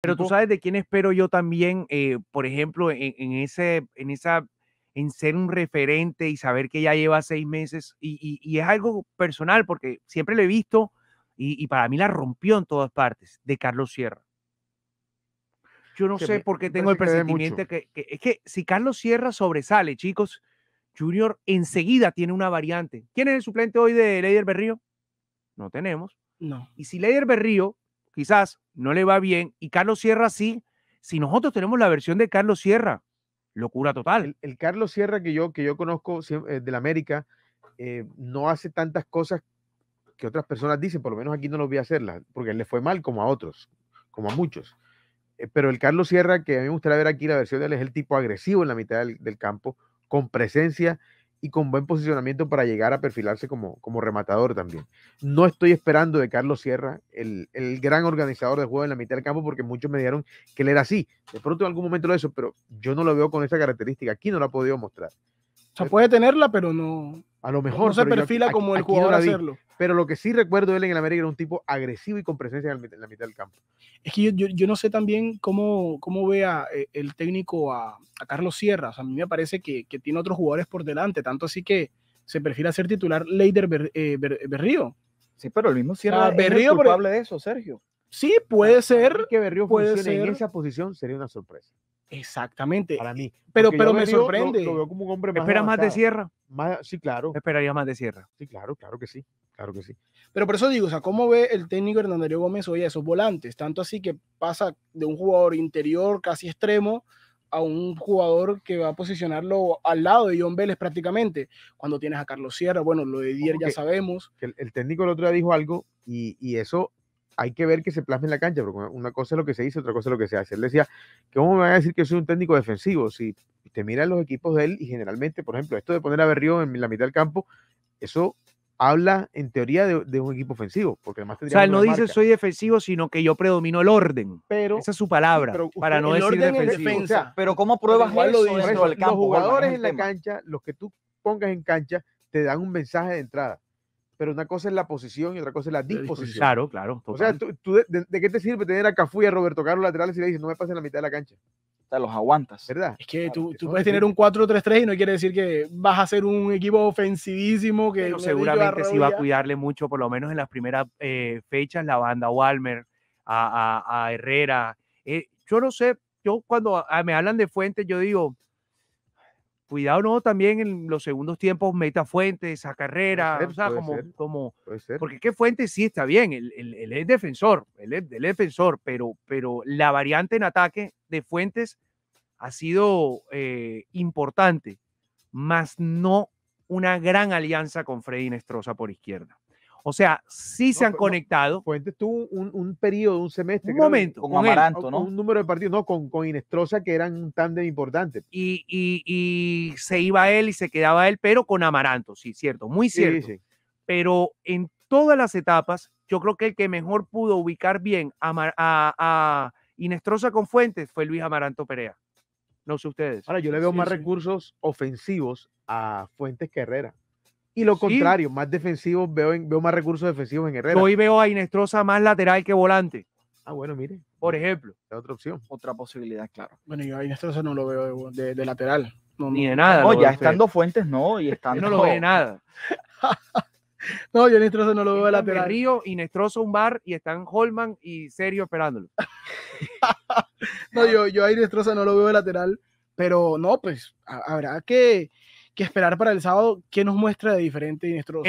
Pero tú sabes de quién espero yo también, eh, por ejemplo, en, ese, en esa, en ser un referente y saber que ya lleva seis meses y, es algo personal porque siempre lo he visto y, para mí la rompió en todas partes de Carlos Sierra. Yo no sé por qué tengo el presentimiento que, es que si Carlos Sierra sobresale, chicos, Junior enseguida tiene una variante. ¿Quién es el suplente hoy de Leider Berrío? No tenemos. No. Y si Leider Berrío quizás no le va bien. Y Carlos Sierra sí, si nosotros tenemos la versión de Carlos Sierra, locura total. El, Carlos Sierra que yo, que yo conozco eh, del América eh, no hace tantas cosas que otras personas dicen, por lo menos aquí no lo voy a hacerlas, porque él le fue mal como a otros, como a muchos. Eh, pero el Carlos Sierra, que a mí me gustaría ver aquí la versión de él, es el tipo agresivo en la mitad del campo, con presencia y con buen posicionamiento para llegar a perfilarse como, como rematador también. No estoy esperando de Carlos Sierra, el, gran organizador de juego en la mitad del campo, porque muchos me dijeron que él era así. De pronto en algún momento lo hizo, pero yo no lo veo con esa característica. Aquí no la ha podido mostrar sea, puede tenerla, pero no. A lo mejor. se perfila como el jugador a hacerlo. Pero lo que sí recuerdo él en el América era un tipo agresivo y con presencia en la mitad del campo. Es que yo, no sé también cómo, cómo ve eh, el técnico a, Carlos Sierra. a mí me parece que, tiene otros jugadores por delante. Tanto así que se prefiere ser titular Leider eh, Berrío. Sí, pero el mismo Sierra es Berrío, e culpable de eso, Sergio. Sí, puede ser. Que Berrío puede ser. en esa posición sería una sorpresa. Exactamente. Para mí. Pero, pero me, sorprende. Lo, más. ¿Espera más de Sierra? sí, claro. Esperaría más de Sierra. Sí, claro, claro que sí. Claro que sí. Pero por eso digo, o sea, ¿cómo ve el técnico Hernandario Gómez hoy a esos volantes? Tanto así que pasa de un jugador interior casi extremo a un jugador que va a posicionarlo al lado de John Vélez prácticamente. Cuando tienes a Carlos Sierra, bueno, lo de Dier ya sabemos. Que el, técnico el otro día dijo algo y, y eso hay que ver que se plasme en la cancha, porque una cosa es lo que se dice, otra cosa es lo que se hace. Él decía, ¿cómo me van a decir que soy un técnico defensivo? Si te miran los equipos de él y generalmente, por ejemplo, esto de poner a Berrío en la mitad del campo, eso habla en teoría de, un equipo ofensivo, porque además O sea, no dice soy defensivo, sino que yo predomino el orden. Pero, Esa es su palabra, para no decir defensivo. pero ¿cómo pruebas eso, Los jugadores en la cancha, los que tú pongas en cancha, te dan un mensaje de entrada pero una cosa es la posición y otra cosa es la disposición. Claro, claro. O sea, ¿tú, de, qué te sirve tener a Cafu y a Roberto Carlos laterales y le dices, no me en la mitad de la cancha? O los aguantas. ¿Verdad? Es que tú, puedes tener un 4-3-3 y no quiere decir que vas a ser un equipo ofensivísimo. que Seguramente sí va a cuidarle mucho, por lo menos en las primeras eh, fechas, la banda Walmer, a, a, a Herrera. Eh, yo no sé, yo cuando ah, me hablan de Fuentes, yo digo, cuidado no también en los segundos tiempos meta Fuentes a carrera, o sea, como, porque que Fuentes sí está bien, él, es defensor, él es, defensor, pero, pero la variante en ataque de Fuentes ha sido eh, importante, más no una gran alianza con Freddy Nestroza por izquierda. O sea, sí se han conectado. Fuentes tuvo un, periodo, un semestre. Un momento. Con, Amaranto, ¿no? Un número de partidos, no, con, con Inestrosa, que eran un tándem importante. Y, se iba él y se quedaba él, pero con Amaranto, sí, cierto, muy cierto. Sí, sí. Pero en todas las etapas, yo creo que el que mejor pudo ubicar bien a, a, Inestrosa con Fuentes fue Luis Amaranto Perea. No sé ustedes. Ahora, yo le veo más recursos ofensivos a Fuentes que Herrera. Y lo contrario, más defensivo, veo, veo más recursos defensivos en Herrera. Hoy veo a Inestrosa más lateral que volante. Ah, bueno, mire. Por ejemplo. otra opción. Otra posibilidad, claro. Bueno, yo a Inestrosa no lo veo de, lateral. Ni de nada. No, ya estando Fuentes, no. Y estando... Yo no lo veo de nada. no, yo a Inestrosa no lo veo de lateral. Río, Inestrosa un bar y están Holman y Serio esperándolo. no, yo, yo a Inestrosa no lo veo de lateral. Pero no, pues habrá que que esperar para el sábado que nos muestra de diferente nuestro